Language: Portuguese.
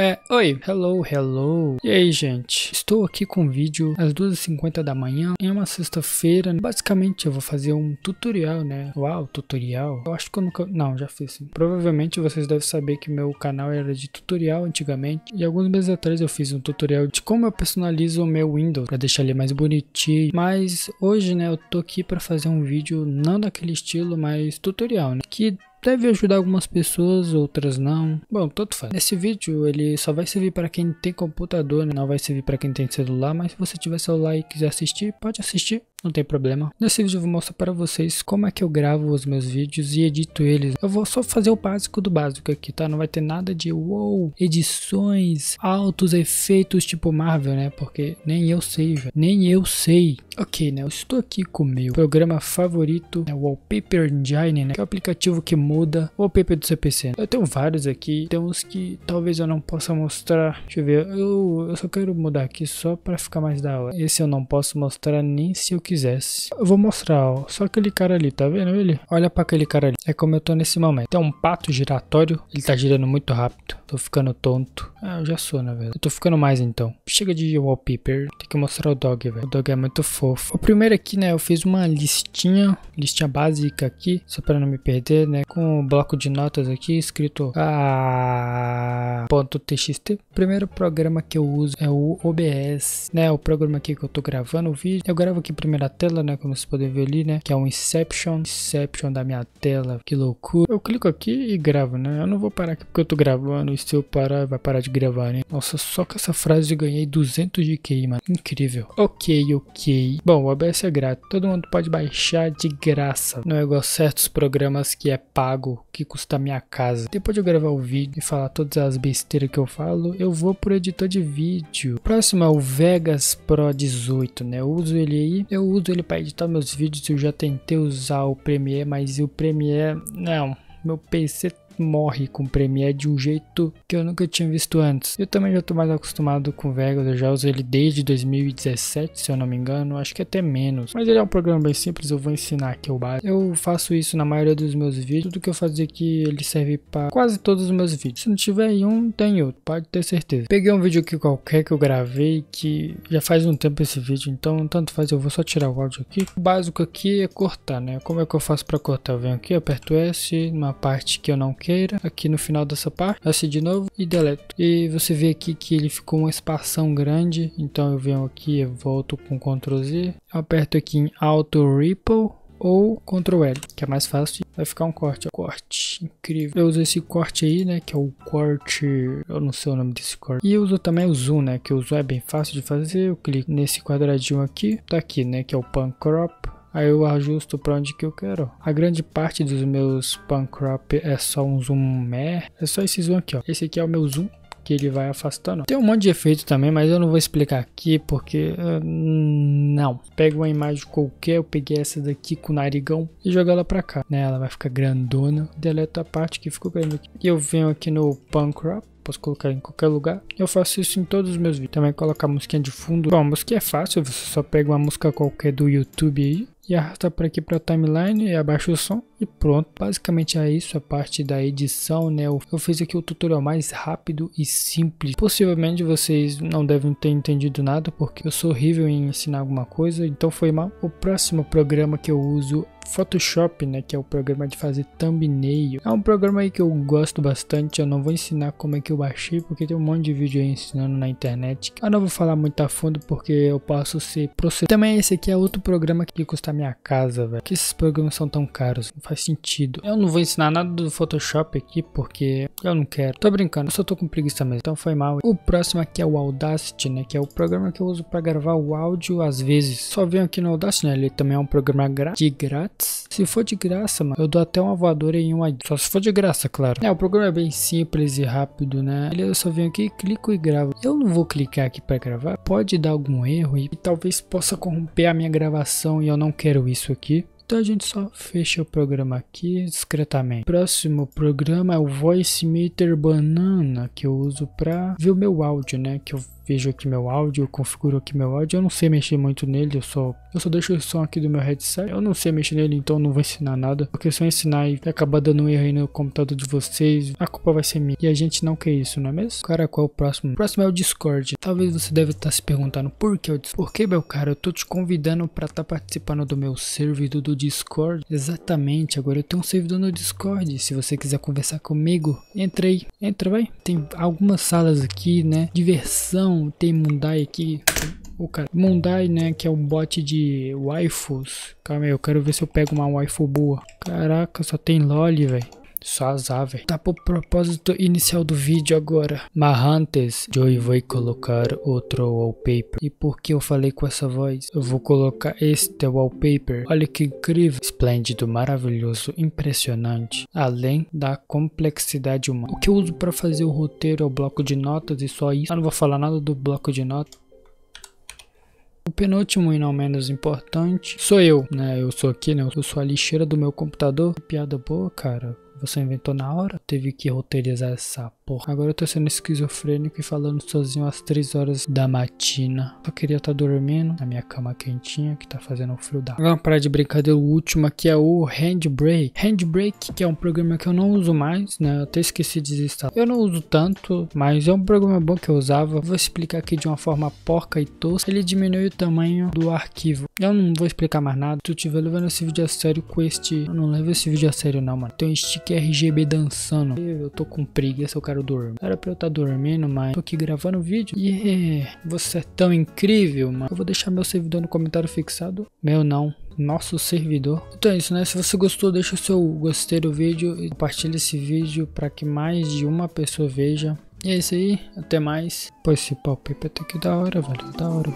É, oi, hello, hello. E aí, gente? Estou aqui com vídeo às 2h50 da manhã, em uma sexta-feira. Basicamente, eu vou fazer um tutorial, né? Uau, tutorial? Eu acho que eu nunca... Não, já fiz sim. Provavelmente vocês devem saber que meu canal era de tutorial antigamente. E alguns meses atrás eu fiz um tutorial de como eu personalizo o meu Windows, pra deixar ele mais bonitinho. Mas hoje, né, eu tô aqui pra fazer um vídeo não daquele estilo, mas tutorial, né? Que deve ajudar algumas pessoas, outras não. Bom, tanto faz. Esse vídeo ele só vai servir para quem tem computador, né? não vai servir para quem tem celular, mas se você tiver celular e quiser assistir, pode assistir não tem problema. Nesse vídeo eu vou mostrar para vocês como é que eu gravo os meus vídeos e edito eles. Eu vou só fazer o básico do básico aqui, tá? Não vai ter nada de wow, edições, altos efeitos tipo Marvel, né? Porque nem eu sei, velho. Nem eu sei. Ok, né? Eu estou aqui com o meu programa favorito, né? Wallpaper Engine, né? Que é o aplicativo que muda o wallpaper do seu PC. Né? Eu tenho vários aqui, tem uns que talvez eu não possa mostrar. Deixa eu ver, eu, eu só quero mudar aqui só para ficar mais da hora. Esse eu não posso mostrar nem se eu quisesse. Eu vou mostrar, ó, só aquele cara ali, tá vendo ele? Olha para aquele cara ali, é como eu tô nesse momento. Tem é um pato giratório, ele tá girando muito rápido. Tô ficando tonto. Ah, eu já sou, na verdade. Eu tô ficando mais então. Chega de wallpaper, tem que mostrar o dog, velho. O dog é muito fofo. O primeiro aqui, né, eu fiz uma listinha, listinha básica aqui, só para não me perder, né, com o um bloco de notas aqui escrito a... ponto .txt. O primeiro programa que eu uso é o OBS, né, o programa aqui que eu tô gravando o vídeo. Eu gravo aqui primeiro primeira tela, né? Como vocês podem ver ali, né? Que é um Inception. Inception da minha tela. Que loucura. Eu clico aqui e gravo, né? Eu não vou parar aqui porque eu tô gravando. E se eu parar, vai parar de gravar, né? Nossa, só com essa frase eu ganhei 200 de QI, mano. Incrível. Ok, ok. Bom, o OBS é grátis. Todo mundo pode baixar de graça. Não é igual certos programas que é pago, que custa minha casa. Depois de eu gravar o vídeo e falar todas as besteiras que eu falo, eu vou pro editor de vídeo. Próximo é o Vegas Pro 18, né? Eu uso ele aí. Eu uso ele para editar meus vídeos, eu já tentei usar o Premiere, mas o Premiere, não, meu PC morre com Premiere de um jeito que eu nunca tinha visto antes. Eu também já tô mais acostumado com Vegas, eu já uso ele desde 2017, se eu não me engano, acho que até menos. Mas ele é um programa bem simples, eu vou ensinar aqui o básico. Eu faço isso na maioria dos meus vídeos, tudo que eu fazer aqui ele serve para quase todos os meus vídeos. Se não tiver em um, tem outro, pode ter certeza. Peguei um vídeo aqui qualquer que eu gravei, que já faz um tempo esse vídeo, então tanto faz, eu vou só tirar o áudio aqui. O básico aqui é cortar, né? Como é que eu faço para cortar? Eu venho aqui, aperto S, uma parte que eu não quero queira, aqui no final dessa parte, assim de novo e deleto. E você vê aqui que ele ficou uma expansão grande, então eu venho aqui, eu volto com Ctrl Z, aperto aqui em Auto Ripple, ou Ctrl L, que é mais fácil. Vai ficar um corte, ó. corte, incrível. Eu uso esse corte aí, né, que é o corte, eu não sei o nome desse corte. E eu uso também o zoom, né, que o zoom é bem fácil de fazer. Eu clico nesse quadradinho aqui, tá aqui, né, que é o pan crop aí eu ajusto para onde que eu quero. A grande parte dos meus pancrop é só um zoom, é, é só esse zoom aqui, ó. Esse aqui é o meu zoom que ele vai afastando. Tem um monte de efeito também, mas eu não vou explicar aqui porque uh, não. Pega uma imagem qualquer, eu peguei essa daqui com o narigão e joga ela pra cá, né? Ela vai ficar grandona. Deleto a parte que ficou grande aqui. E eu venho aqui no pan crop posso colocar em qualquer lugar. Eu faço isso em todos os meus vídeos. Também colocar musiquinha de fundo. Bom, música é fácil, você só pega uma música qualquer do YouTube aí e arrasta por aqui para a timeline e abaixa o som e pronto. Basicamente é isso a parte da edição, né? Eu fiz aqui o tutorial mais rápido e simples. Possivelmente vocês não devem ter entendido nada porque eu sou horrível em ensinar alguma coisa, então foi mal. O próximo programa que eu uso Photoshop, né, que é o programa de fazer thumbnail. É um programa aí que eu gosto bastante, eu não vou ensinar como é que eu baixei, porque tem um monte de vídeo aí ensinando na internet. Eu não vou falar muito a fundo, porque eu posso ser processado. Também esse aqui é outro programa que custa minha casa, velho. que esses programas são tão caros? Não faz sentido. Eu não vou ensinar nada do Photoshop aqui, porque eu não quero. Tô brincando, eu só tô com preguiça mesmo, então foi mal. O próximo aqui é o Audacity, né, que é o programa que eu uso para gravar o áudio às vezes. Só venho aqui no Audacity, né, ele também é um programa gra de grátis grátis. Se for de graça, mano, eu dou até uma voadora em um ID. Só se for de graça, claro. É, o programa é bem simples e rápido, né? Eu só venho aqui, clico e gravo. Eu não vou clicar aqui para gravar. Pode dar algum erro e talvez possa corromper a minha gravação e eu não quero isso aqui. Então a gente só fecha o programa aqui discretamente. Próximo programa é o Voice Meter Banana, que eu uso para ver o meu áudio, né? Que eu vejo aqui meu áudio, configuro aqui meu áudio. Eu não sei mexer muito nele, eu só, eu só deixo o som aqui do meu headset. Eu não sei mexer nele, então não vou ensinar nada. Porque se eu ensinar e é acabar dando um erro aí no computador de vocês, a culpa vai ser minha. E a gente não quer isso, não é mesmo? Cara, qual é o próximo? O próximo é o Discord. Talvez você deve estar se perguntando por que o Discord. Por que, meu cara? Eu tô te convidando pra estar tá participando do meu servidor do Discord. Exatamente, agora eu tenho um servidor no Discord. Se você quiser conversar comigo, entrei. Entra, vai. Tem algumas salas aqui, né? Diversão tem Mundai aqui. O cara, Mundai, né, que é um bot de waifus. Calma aí, eu quero ver se eu pego uma waifu boa. Caraca, só tem loli, velho só azar, velho. Tá pro propósito inicial do vídeo agora. Mas antes, Joey vai colocar outro wallpaper. E por que eu falei com essa voz? Eu vou colocar este wallpaper. Olha que incrível, esplêndido, maravilhoso, impressionante. Além da complexidade humana. O que eu uso para fazer o roteiro é o bloco de notas e só isso. Eu não vou falar nada do bloco de notas. O penúltimo e não menos importante sou eu, né? Eu sou aqui, né? Eu sou a lixeira do meu computador. Que piada boa, cara você inventou na hora, teve que roteirizar essa porra. Agora eu tô sendo esquizofrênico e falando sozinho às 3 horas da matina. Só queria estar tá dormindo na minha cama quentinha que tá fazendo um frio da. Agora para de brincadeira, o último aqui é o Handbrake. Handbrake, que é um programa que eu não uso mais, né? Eu até esqueci de desinstalar. Eu não uso tanto, mas é um programa bom que eu usava. Vou explicar aqui de uma forma porca e tosca. Ele diminui o tamanho do arquivo. Eu não vou explicar mais nada. Se tu estiver levando esse vídeo a sério com este... Eu não levo esse vídeo a sério não, mano. Tem um stick RGB dançando. Eu tô com preguiça, eu quero eu dormir. Era pra eu estar tá dormindo, mas tô aqui gravando vídeo. E yeah, você é tão incrível, mano. Eu vou deixar meu servidor no comentário fixado. Meu não nosso servidor. Então é isso, né? Se você gostou, deixa o seu gostei do vídeo e compartilha esse vídeo para que mais de uma pessoa veja. E é isso aí, até mais. Pois esse pau até que da hora, velho, da hora.